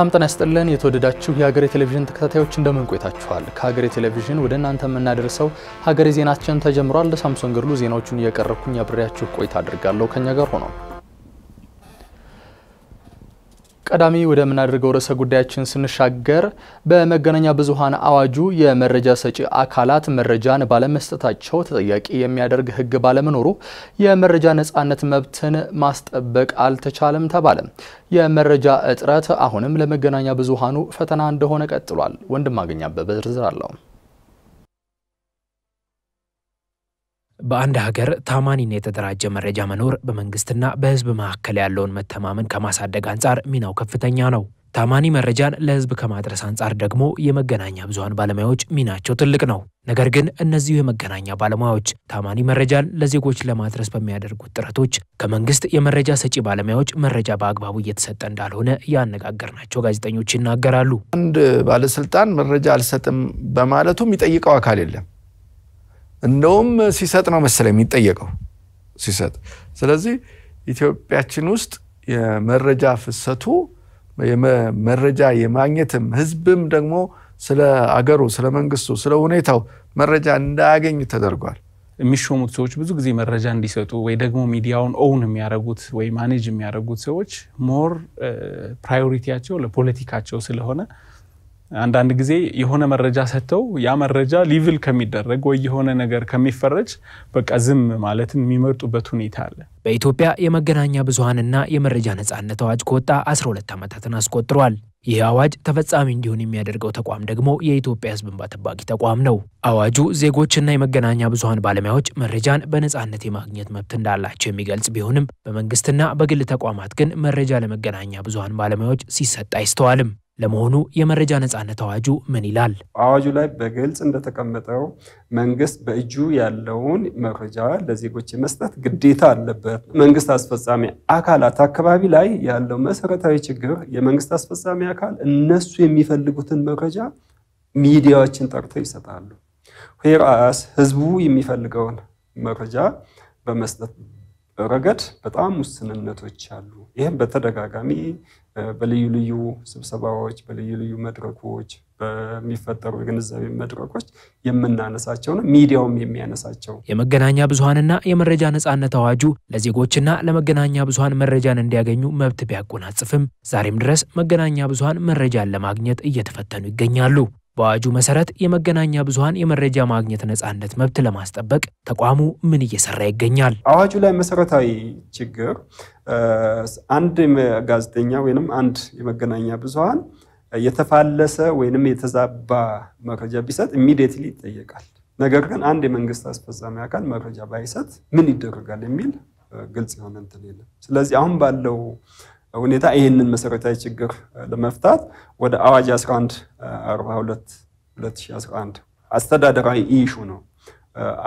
ሰላም ጤና ይስጥልን። የተወደዳችሁ የሀገሬ ቴሌቪዥን ተከታታዮች እንደምን ቆይታችኋል? ከሀገሬ ቴሌቪዥን ወደ እናንተ የምናደርሰው ሀገሬ ዜናችን ተጀምሯል። ሳምሶን ገድሉ ዜናዎቹን እየቀረብኩኝ አብሬያችሁ ቆይታ አድርጋለሁ። ከኛ ጋር ሆነው ቀዳሚ ወደምናደርገው ርዕሰ ጉዳያችን ስንሻገር በመገናኛ ብዙኃን አዋጁ የመረጃ ሰጪ አካላት መረጃን ባለመስጠታቸው ተጠያቂ የሚያደርግ ሕግ ባለመኖሩ የመረጃ ነጻነት መብትን ማስጠበቅ አልተቻለም ተባለ። የመረጃ እጥረት አሁንም ለመገናኛ ብዙኃኑ ፈተና እንደሆነ ቀጥሏል። ወንድማገኝ አበበ ዝርዝር አለው። በአንድ ሀገር ታማኒና የተደራጀ መረጃ መኖር በመንግስትና በህዝብ መካከል ያለውን መተማመን ከማሳደግ አንጻር ሚናው ከፍተኛ ነው። ታማኒ መረጃን ለህዝብ ከማድረስ አንጻር ደግሞ የመገናኛ ብዙሃን ባለሙያዎች ሚናቸው ትልቅ ነው። ነገር ግን እነዚሁ የመገናኛ ባለሙያዎች ታማኒ መረጃን ለዜጎች ለማድረስ በሚያደርጉት ጥረቶች ከመንግስት የመረጃ ሰጪ ባለሙያዎች መረጃ በአግባቡ እየተሰጠ እንዳልሆነ ያነጋገርናቸው ጋዜጠኞች ይናገራሉ። አንድ ባለስልጣን መረጃ አልሰጥም በማለቱም ይጠይቀው አካል የለም። እንደውም ሲሰጥ ነው መሰለኝ የሚጠየቀው ሲሰጥ። ስለዚህ ኢትዮጵያችን ውስጥ የመረጃ ፍሰቱ መረጃ የማግኘትም ህዝብም ደግሞ ስለ አገሩ፣ ስለ መንግስቱ፣ ስለ ሁኔታው መረጃ እንዳያገኝ ተደርጓል። የሚሾሙት ሰዎች ብዙ ጊዜ መረጃ እንዲሰጡ ወይ ደግሞ ሚዲያውን ኦውን የሚያደርጉት ወይ ማኔጅ የሚያደርጉት ሰዎች ሞር ፕራዮሪቲያቸው ለፖለቲካቸው ስለሆነ አንዳንድ ጊዜ የሆነ መረጃ ሰጥተው ያ መረጃ ሊቭል ከሚደረግ ወይ የሆነ ነገር ከሚፈረጅ በቃ ዝም ማለትን የሚመርጡበት ሁኔታ አለ። በኢትዮጵያ የመገናኛ ብዙሀንና የመረጃ ነጻነት አዋጅ ከወጣ 12 ዓመታትን አስቆጥሯል። ይህ አዋጅ ተፈጻሚ እንዲሆን የሚያደርገው ተቋም ደግሞ የኢትዮጵያ ሕዝብ እንባ ጠባቂ ተቋም ነው። አዋጁ ዜጎችና የመገናኛ ብዙሀን ባለሙያዎች መረጃን በነጻነት የማግኘት መብት እንዳላቸው የሚገልጽ ቢሆንም በመንግስትና በግል ተቋማት ግን መረጃ ለመገናኛ ብዙሀን ባለሙያዎች ሲሰጥ አይስተዋልም። ለመሆኑ የመረጃ ነፃነት አዋጁ ምን ይላል? አዋጁ ላይ በግልጽ እንደተቀመጠው መንግስት በእጁ ያለውን መረጃ ለዜጎች የመስጠት ግዴታ አለበት። መንግስት አስፈጻሚ አካላት አካባቢ ላይ ያለው መሰረታዊ ችግር የመንግስት አስፈጻሚ አካል እነሱ የሚፈልጉትን መረጃ ሚዲያዎችን ጠርተው ይሰጣሉ። ሄራስ ህዝቡ የሚፈልገውን መረጃ በመስጠት ረገድ በጣም ውስንነቶች አሉ። ይህም በተደጋጋሚ በልዩ ልዩ ስብሰባዎች፣ በልዩ ልዩ መድረኮች፣ በሚፈጠሩ የግንዛቤ መድረኮች ነው። ሚዲያውም የሚያነሳቸው የመገናኛ ብዙሀንና የመረጃ ነጻነት አዋጁ ለዜጎችና ለመገናኛ ብዙሀን መረጃን እንዲያገኙ መብት ቢያጎናጽፍም ዛሬም ድረስ መገናኛ ብዙሀን መረጃን ለማግኘት እየተፈተኑ ይገኛሉ። በአዋጁ መሰረት የመገናኛ ብዙሃን የመረጃ ማግኘት ነጻነት መብት ለማስጠበቅ ተቋሙ ምን እየሰራ ይገኛል? አዋጁ ላይ መሰረታዊ ችግር አንድ ጋዜጠኛ ወይንም አንድ የመገናኛ ብዙሃን የተፋለሰ ወይም የተዛባ መረጃ ቢሰጥ ኢሚዲየትሊ ይጠየቃል። ነገር ግን አንድ የመንግስት አስፈጻሚ አካል መረጃ ባይሰጥ ምን ይደረጋል የሚል ግልጽ የሆነ እንትን የለም። ስለዚህ አሁን ባለው ሁኔታ ይህንን መሰረታዊ ችግር ለመፍታት ወደ አዋጅ 11 42 2011 አስተዳደራዊ ኢሹ ነው።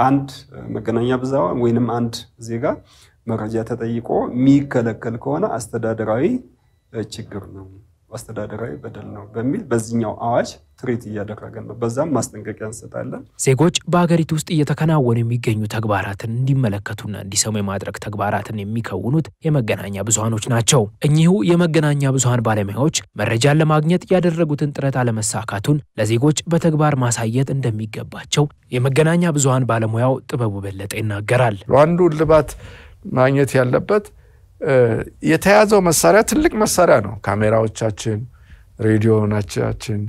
አንድ መገናኛ ብዙሃን ወይንም አንድ ዜጋ መረጃ ተጠይቆ የሚከለከል ከሆነ አስተዳደራዊ ችግር ነው። አስተዳደራዊ በደል ነው በሚል በዚህኛው አዋጅ ትሬት እያደረገን ነው። በዛም ማስጠንቀቂያ እንሰጣለን። ዜጎች በሀገሪቱ ውስጥ እየተከናወኑ የሚገኙ ተግባራትን እንዲመለከቱና እንዲሰሙ የማድረግ ተግባራትን የሚከውኑት የመገናኛ ብዙሀኖች ናቸው። እኚሁ የመገናኛ ብዙሀን ባለሙያዎች መረጃን ለማግኘት ያደረጉትን ጥረት አለመሳካቱን ለዜጎች በተግባር ማሳየት እንደሚገባቸው የመገናኛ ብዙሀን ባለሙያው ጥበቡ በለጠ ይናገራል። አንዱ እልባት ማግኘት ያለበት የተያዘው መሳሪያ ትልቅ መሳሪያ ነው። ካሜራዎቻችን፣ ሬዲዮናቻችን፣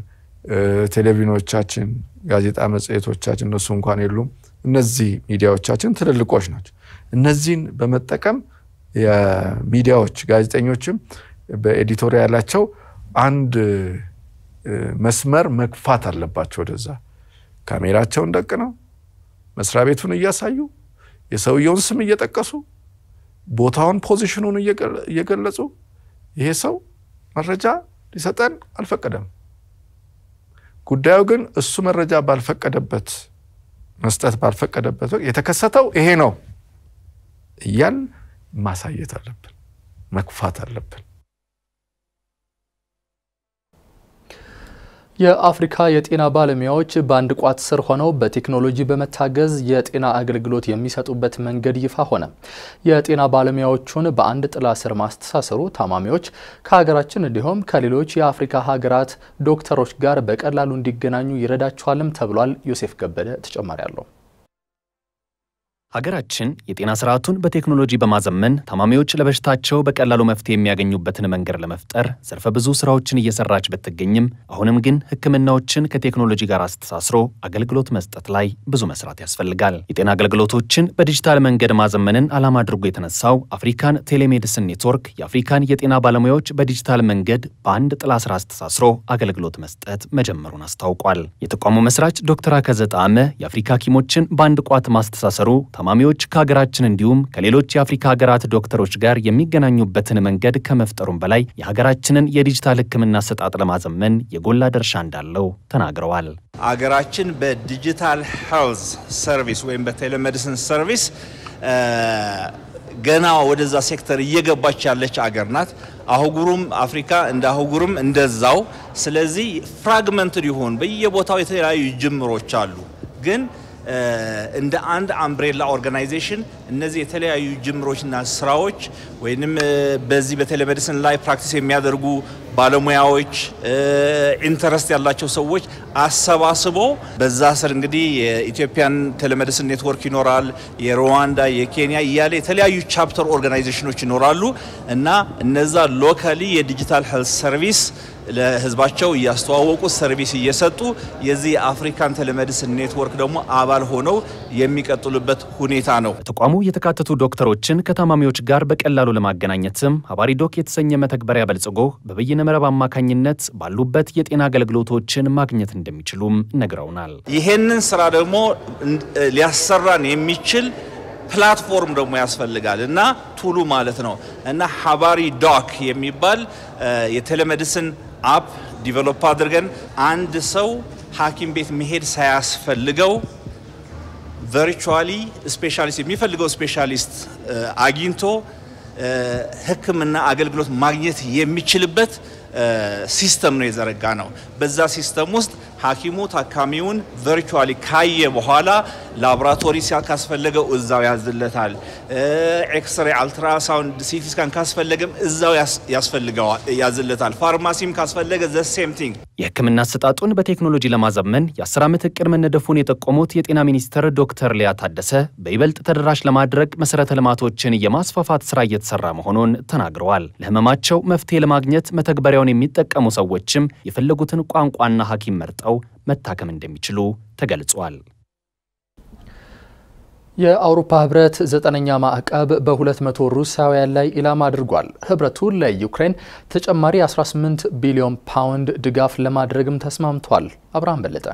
ቴሌቪዥኖቻችን፣ ጋዜጣ መጽሔቶቻችን እነሱ እንኳን የሉም። እነዚህ ሚዲያዎቻችን ትልልቆች ናቸው። እነዚህን በመጠቀም የሚዲያዎች ጋዜጠኞችም በኤዲቶሪያላቸው አንድ መስመር መግፋት አለባቸው። ወደዛ ካሜራቸውን ደቅ ነው መስሪያ ቤቱን እያሳዩ የሰውየውን ስም እየጠቀሱ ቦታውን ፖዚሽኑን እየገለጹ ይሄ ሰው መረጃ ሊሰጠን አልፈቀደም። ጉዳዩ ግን እሱ መረጃ ባልፈቀደበት መስጠት ባልፈቀደበት ወቅት የተከሰተው ይሄ ነው እያል ማሳየት አለብን፣ መግፋት አለብን። የአፍሪካ የጤና ባለሙያዎች በአንድ ቋት ስር ሆነው በቴክኖሎጂ በመታገዝ የጤና አገልግሎት የሚሰጡበት መንገድ ይፋ ሆነ። የጤና ባለሙያዎቹን በአንድ ጥላ ስር ማስተሳሰሩ ታማሚዎች ከሀገራችን እንዲሁም ከሌሎች የአፍሪካ ሀገራት ዶክተሮች ጋር በቀላሉ እንዲገናኙ ይረዳቸዋልም ተብሏል። ዮሴፍ ገበደ ተጨማሪ አለው። ሀገራችን የጤና ስርዓቱን በቴክኖሎጂ በማዘመን ታማሚዎች ለበሽታቸው በቀላሉ መፍትሄ የሚያገኙበትን መንገድ ለመፍጠር ዘርፈ ብዙ ስራዎችን እየሰራች ብትገኝም አሁንም ግን ሕክምናዎችን ከቴክኖሎጂ ጋር አስተሳስሮ አገልግሎት መስጠት ላይ ብዙ መስራት ያስፈልጋል። የጤና አገልግሎቶችን በዲጂታል መንገድ ማዘመንን ዓላማ አድርጎ የተነሳው አፍሪካን ቴሌሜዲስን ኔትወርክ የአፍሪካን የጤና ባለሙያዎች በዲጂታል መንገድ በአንድ ጥላ ስራ አስተሳስሮ አገልግሎት መስጠት መጀመሩን አስታውቋል። የተቋሙ መስራች ዶክተር አከዘ ጣመ የአፍሪካ ሐኪሞችን በአንድ ቋት ማስተሳሰሩ ታማሚዎች ከሀገራችን እንዲሁም ከሌሎች የአፍሪካ ሀገራት ዶክተሮች ጋር የሚገናኙበትን መንገድ ከመፍጠሩም በላይ የሀገራችንን የዲጂታል ሕክምና አሰጣጥ ለማዘመን የጎላ ድርሻ እንዳለው ተናግረዋል። አገራችን በዲጂታል ሄልዝ ሰርቪስ ወይም በቴሌሜዲሲን ሰርቪስ ገና ወደዛ ሴክተር እየገባች ያለች አገር ናት። አህጉሩም አፍሪካ እንደ አህጉርም እንደዛው። ስለዚህ ፍራግመንትድ ይሆን በየቦታው የተለያዩ ጅምሮች አሉ ግን እንደ አንድ አምብሬላ ኦርጋናይዜሽን እነዚህ የተለያዩ ጅምሮችና ስራዎች ወይንም በዚህ በቴሌሜዲሲን ላይ ፕራክቲስ የሚያደርጉ ባለሙያዎች፣ ኢንተረስት ያላቸው ሰዎች አሰባስቦ በዛ ስር እንግዲህ የኢትዮጵያን ቴሌሜዲሲን ኔትወርክ ይኖራል፣ የሩዋንዳ፣ የኬንያ እያለ የተለያዩ ቻፕተር ኦርጋናይዜሽኖች ይኖራሉ እና እነዛ ሎካሊ የዲጂታል ሄልት ሰርቪስ ለህዝባቸው እያስተዋወቁ ሰርቪስ እየሰጡ የዚህ የአፍሪካን ቴሌሜዲሲን ኔትወርክ ደግሞ አባል ሆነው የሚቀጥሉበት ሁኔታ ነው። ተቋሙ የተካተቱ ዶክተሮችን ከታማሚዎች ጋር በቀላሉ ለማገናኘትም ዶክ የተሰኘ መተግበሪያ በልጽጎ በበይነ መረብ አማካኝነት ባሉበት የጤና አገልግሎቶችን ማግኘት እንደሚችሉም ነግረውናል። ይሄንን ስራ ደግሞ ሊያሰራን የሚችል ፕላትፎርም ደግሞ ያስፈልጋል እና ቱሉ ማለት ነው እና ሀባሪ ዶክ የሚባል የቴሌሜዲሲን አፕ ዲቨሎፕ አድርገን አንድ ሰው ሐኪም ቤት መሄድ ሳያስፈልገው ቨርቹዋሊ ስፔሻሊስት የሚፈልገው ስፔሻሊስት አግኝቶ ሕክምና አገልግሎት ማግኘት የሚችልበት ሲስተም ነው የዘረጋ ነው። በዛ ሲስተም ውስጥ ሐኪሙ ታካሚውን ቨርቹዋሊ ካየ በኋላ ላቦራቶሪ ስካን ካስፈለገው እዛው ያዝለታል። ኤክስሬ፣ አልትራሳውንድ፣ ሲቲ ስካን ካስፈለገም እዛው ያስፈልገዋል ያዝለታል። ፋርማሲም ካስፈለገ ዘ ሴም ቲንግ። የህክምና አሰጣጡን በቴክኖሎጂ ለማዘመን የ10 ዓመት እቅድ መነደፉን የጠቆሙት የጤና ሚኒስትር ዶክተር ሊያ ታደሰ በይበልጥ ተደራሽ ለማድረግ መሰረተ ልማቶችን የማስፋፋት ስራ እየተሰራ መሆኑን ተናግረዋል። ለህመማቸው መፍትሄ ለማግኘት መተግበሪያውን የሚጠቀሙ ሰዎችም የፈለጉትን ቋንቋና ሐኪም መርጠው መታከም እንደሚችሉ ተገልጿል። የአውሮፓ ህብረት ዘጠነኛ ማዕቀብ በ200 ሩሲያውያን ላይ ኢላማ አድርጓል። ህብረቱ ለዩክሬን ተጨማሪ 18 ቢሊዮን ፓውንድ ድጋፍ ለማድረግም ተስማምቷል። አብርሃም በለጠ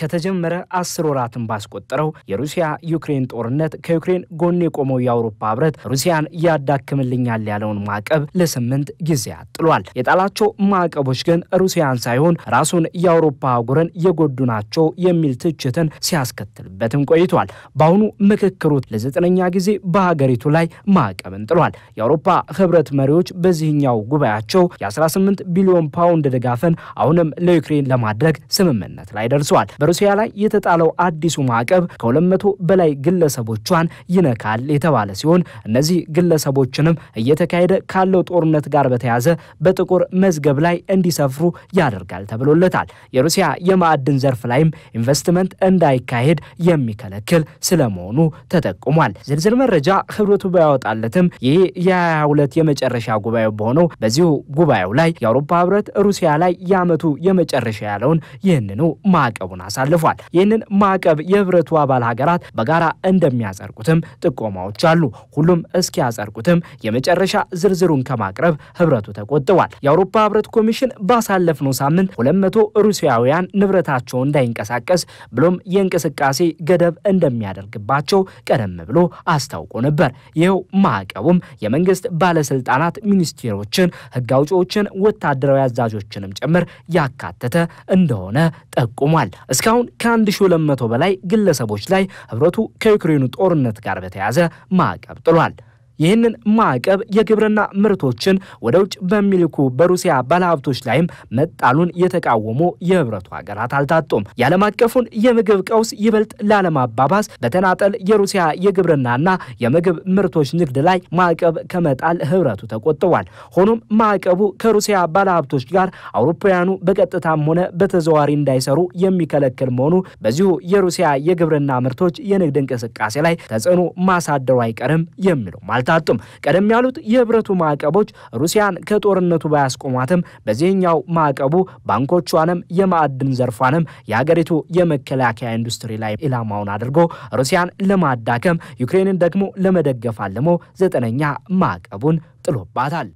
ከተጀመረ አስር ወራትን ባስቆጠረው የሩሲያ ዩክሬን ጦርነት ከዩክሬን ጎን የቆመው የአውሮፓ ህብረት ሩሲያን ያዳክምልኛል ያለውን ማዕቀብ ለስምንት ጊዜያት ጥሏል። የጣላቸው ማዕቀቦች ግን ሩሲያን ሳይሆን ራሱን የአውሮፓ አህጉርን የጎዱ ናቸው የሚል ትችትን ሲያስከትልበትም ቆይቷል። በአሁኑ ምክክሩ ለዘጠነኛ ጊዜ በሀገሪቱ ላይ ማዕቀብን ጥሏል። የአውሮፓ ህብረት መሪዎች በዚህኛው ጉባኤያቸው የ18 ቢሊዮን ፓውንድ ድጋፍን አሁንም ለዩክሬን ለማድረግ ስምምነት ላይ ደርሰዋል። በሩሲያ ላይ የተጣለው አዲሱ ማዕቀብ ከ200 በላይ ግለሰቦቿን ይነካል የተባለ ሲሆን እነዚህ ግለሰቦችንም እየተካሄደ ካለው ጦርነት ጋር በተያዘ በጥቁር መዝገብ ላይ እንዲሰፍሩ ያደርጋል ተብሎለታል። የሩሲያ የማዕድን ዘርፍ ላይም ኢንቨስትመንት እንዳይካሄድ የሚከለክል ስለመሆኑ ተጠቁሟል። ዝርዝር መረጃ ህብረቱ ባያወጣለትም ይህ የ22 የመጨረሻ ጉባኤው በሆነው በዚሁ ጉባኤው ላይ የአውሮፓ ህብረት ሩሲያ ላይ የአመቱ የመጨረሻ ያለውን ይህንኑ ማዕቀቡን አሳልፏል። ይህንን ማዕቀብ የህብረቱ አባል ሀገራት በጋራ እንደሚያጸድቁትም ጥቆማዎች አሉ። ሁሉም እስኪያጸድቁትም የመጨረሻ ዝርዝሩን ከማቅረብ ህብረቱ ተቆጥቧል። የአውሮፓ ህብረት ኮሚሽን ባሳለፍነው ሳምንት 200 ሩሲያውያን ንብረታቸው እንዳይንቀሳቀስ ብሎም የእንቅስቃሴ ገደብ እንደሚያደርግባቸው ቀደም ብሎ አስታውቆ ነበር። ይኸው ማዕቀቡም የመንግስት ባለስልጣናት፣ ሚኒስቴሮችን፣ ህግ አውጪዎችን፣ ወታደራዊ አዛዦችንም ጭምር ያካተተ እንደሆነ ጠቁሟል። እስካሁን ከ1200 በላይ ግለሰቦች ላይ ህብረቱ ከዩክሬኑ ጦርነት ጋር በተያያዘ ማዕቀብ ጥሏል። ይህንን ማዕቀብ የግብርና ምርቶችን ወደ ውጭ በሚልኩ በሩሲያ ባለሀብቶች ላይም መጣሉን የተቃወሙ የህብረቱ ሀገራት አልታጡም። የዓለም አቀፉን የምግብ ቀውስ ይበልጥ ላለማባባስ በተናጠል የሩሲያ የግብርናና የምግብ ምርቶች ንግድ ላይ ማዕቀብ ከመጣል ህብረቱ ተቆጥቧል። ሆኖም ማዕቀቡ ከሩሲያ ባለሀብቶች ጋር አውሮፓውያኑ በቀጥታም ሆነ በተዘዋሪ እንዳይሰሩ የሚከለክል መሆኑ በዚሁ የሩሲያ የግብርና ምርቶች የንግድ እንቅስቃሴ ላይ ተጽዕኖ ማሳደሩ አይቀርም የሚለው። አልታጡም። ቀደም ያሉት የህብረቱ ማዕቀቦች ሩሲያን ከጦርነቱ ባያስቆሟትም በዚህኛው ማዕቀቡ ባንኮቿንም የማዕድን ዘርፏንም የሀገሪቱ የመከላከያ ኢንዱስትሪ ላይ ኢላማውን አድርጎ ሩሲያን ለማዳከም ዩክሬንን ደግሞ ለመደገፍ አልሞ ዘጠነኛ ማዕቀቡን ጥሎባታል።